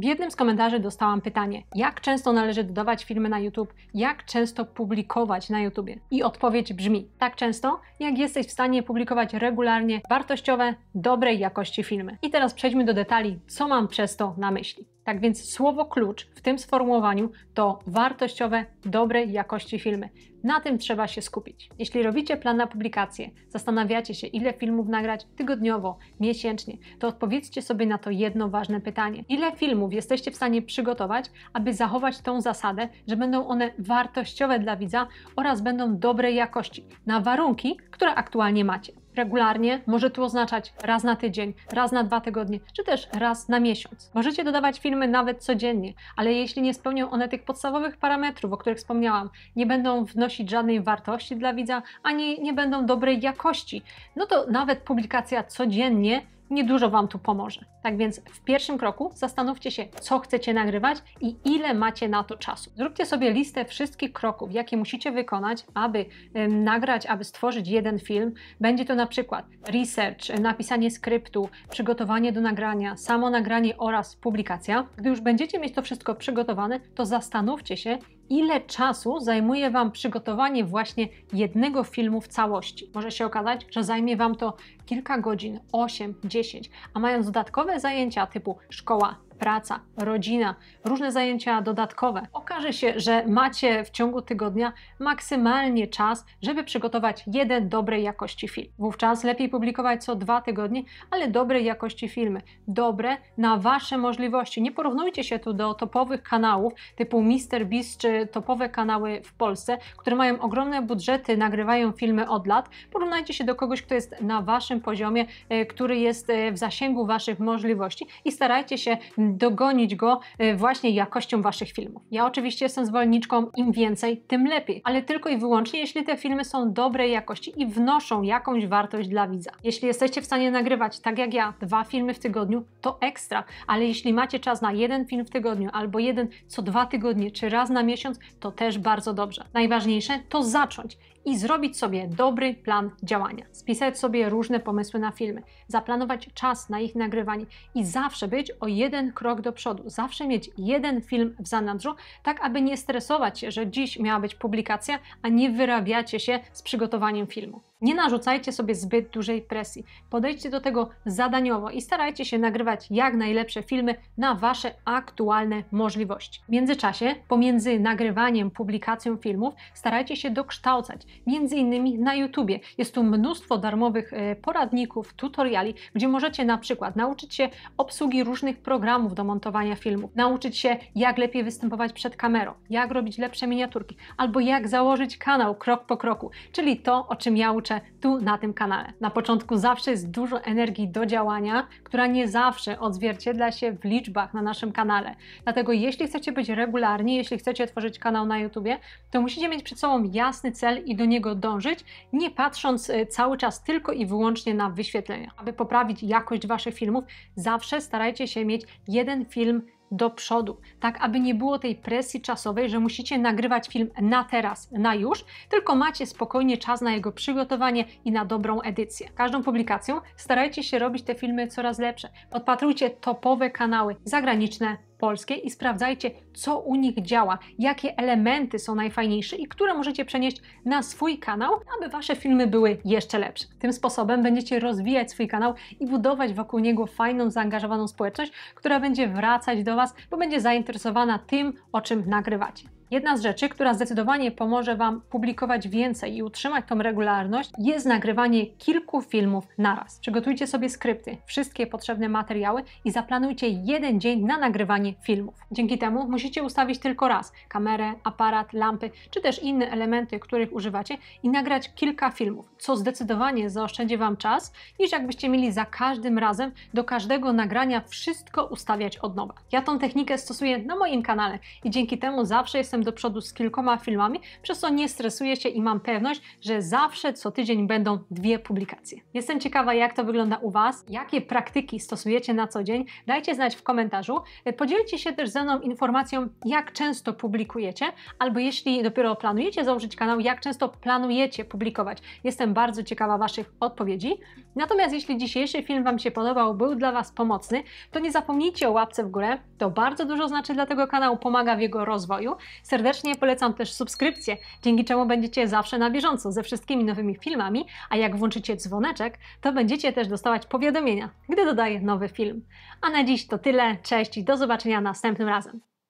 W jednym z komentarzy dostałam pytanie, jak często należy dodawać filmy na YouTube, jak często publikować na YouTube? I odpowiedź brzmi, tak często, jak jesteś w stanie publikować regularnie wartościowe, dobrej jakości filmy. I teraz przejdźmy do detali, co mam przez to na myśli. Tak więc słowo klucz w tym sformułowaniu to wartościowe, dobrej jakości filmy. Na tym trzeba się skupić. Jeśli robicie plan na publikację, zastanawiacie się, ile filmów nagrać tygodniowo, miesięcznie, to odpowiedzcie sobie na to jedno ważne pytanie. Ile filmów jesteście w stanie przygotować, aby zachować tą zasadę, że będą one wartościowe dla widza oraz będą dobrej jakości, na warunki, które aktualnie macie? regularnie może tu oznaczać raz na tydzień, raz na dwa tygodnie, czy też raz na miesiąc. Możecie dodawać filmy nawet codziennie, ale jeśli nie spełnią one tych podstawowych parametrów, o których wspomniałam, nie będą wnosić żadnej wartości dla widza, ani nie będą dobrej jakości, no to nawet publikacja codziennie niedużo Wam tu pomoże. Tak więc w pierwszym kroku zastanówcie się, co chcecie nagrywać i ile macie na to czasu. Zróbcie sobie listę wszystkich kroków, jakie musicie wykonać, aby nagrać, aby stworzyć jeden film. Będzie to na przykład research, napisanie skryptu, przygotowanie do nagrania, samo nagranie oraz publikacja. Gdy już będziecie mieć to wszystko przygotowane, to zastanówcie się, ile czasu zajmuje Wam przygotowanie właśnie jednego filmu w całości. Może się okazać, że zajmie Wam to kilka godzin, 8, 10, a mając dodatkowe zajęcia typu szkoła, praca, rodzina, różne zajęcia dodatkowe, okaże się, że macie w ciągu tygodnia maksymalnie czas, żeby przygotować jeden dobrej jakości film. Wówczas lepiej publikować co dwa tygodnie, ale dobrej jakości filmy, dobre na Wasze możliwości. Nie porównujcie się tu do topowych kanałów typu MrBeast czy topowe kanały w Polsce, które mają ogromne budżety, nagrywają filmy od lat. Porównajcie się do kogoś, kto jest na Waszym poziomie, e, który jest e, w zasięgu Waszych możliwości i starajcie się dogonić go e, właśnie jakością Waszych filmów. Ja oczywiście jestem zwolenniczką im więcej, tym lepiej, ale tylko i wyłącznie jeśli te filmy są dobrej jakości i wnoszą jakąś wartość dla widza. Jeśli jesteście w stanie nagrywać, tak jak ja, dwa filmy w tygodniu, to ekstra, ale jeśli macie czas na jeden film w tygodniu albo jeden co dwa tygodnie, czy raz na miesiąc, to też bardzo dobrze. Najważniejsze to zacząć i zrobić sobie dobry plan działania. Spisać sobie różne pomysły na filmy, zaplanować czas na ich nagrywanie i zawsze być o jeden krok do przodu. Zawsze mieć jeden film w zanadrzu, tak aby nie stresować się, że dziś miała być publikacja, a nie wyrabiacie się z przygotowaniem filmu. Nie narzucajcie sobie zbyt dużej presji. Podejdźcie do tego zadaniowo i starajcie się nagrywać jak najlepsze filmy na Wasze aktualne możliwości. W międzyczasie, pomiędzy nagrywaniem, publikacją filmów, starajcie się dokształcać, między innymi na YouTubie. Jest tu mnóstwo darmowych e, poradników, tutoriali, gdzie możecie na przykład nauczyć się obsługi różnych programów do montowania filmów, nauczyć się jak lepiej występować przed kamerą, jak robić lepsze miniaturki, albo jak założyć kanał krok po kroku, czyli to, o czym ja uczę tu na tym kanale. Na początku zawsze jest dużo energii do działania, która nie zawsze odzwierciedla się w liczbach na naszym kanale. Dlatego jeśli chcecie być regularni, jeśli chcecie tworzyć kanał na YouTubie, to musicie mieć przed sobą jasny cel i do niego dążyć, nie patrząc y, cały czas tylko i wyłącznie na wyświetlenia. Aby poprawić jakość Waszych filmów, zawsze starajcie się mieć jeden film do przodu, tak aby nie było tej presji czasowej, że musicie nagrywać film na teraz, na już, tylko macie spokojnie czas na jego przygotowanie i na dobrą edycję. Każdą publikacją starajcie się robić te filmy coraz lepsze. Podpatrujcie topowe kanały zagraniczne polskie i sprawdzajcie, co u nich działa, jakie elementy są najfajniejsze i które możecie przenieść na swój kanał, aby Wasze filmy były jeszcze lepsze. Tym sposobem będziecie rozwijać swój kanał i budować wokół niego fajną, zaangażowaną społeczność, która będzie wracać do Was, bo będzie zainteresowana tym, o czym nagrywacie. Jedna z rzeczy, która zdecydowanie pomoże Wam publikować więcej i utrzymać tą regularność, jest nagrywanie kilku filmów naraz. Przygotujcie sobie skrypty, wszystkie potrzebne materiały i zaplanujcie jeden dzień na nagrywanie filmów. Dzięki temu musicie ustawić tylko raz kamerę, aparat, lampy czy też inne elementy, których używacie i nagrać kilka filmów, co zdecydowanie zaoszczędzi Wam czas, niż jakbyście mieli za każdym razem do każdego nagrania wszystko ustawiać od nowa. Ja tą technikę stosuję na moim kanale i dzięki temu zawsze jestem jestem do przodu z kilkoma filmami, przez co nie stresuję się i mam pewność, że zawsze co tydzień będą dwie publikacje. Jestem ciekawa, jak to wygląda u Was, jakie praktyki stosujecie na co dzień. Dajcie znać w komentarzu. Podzielcie się też ze mną informacją, jak często publikujecie, albo jeśli dopiero planujecie założyć kanał, jak często planujecie publikować. Jestem bardzo ciekawa Waszych odpowiedzi. Natomiast jeśli dzisiejszy film Wam się podobał, był dla Was pomocny, to nie zapomnijcie o łapce w górę. To bardzo dużo znaczy dla tego kanału, pomaga w jego rozwoju. Serdecznie polecam też subskrypcję, dzięki czemu będziecie zawsze na bieżąco ze wszystkimi nowymi filmami, a jak włączycie dzwoneczek, to będziecie też dostawać powiadomienia, gdy dodaję nowy film. A na dziś to tyle, cześć i do zobaczenia następnym razem.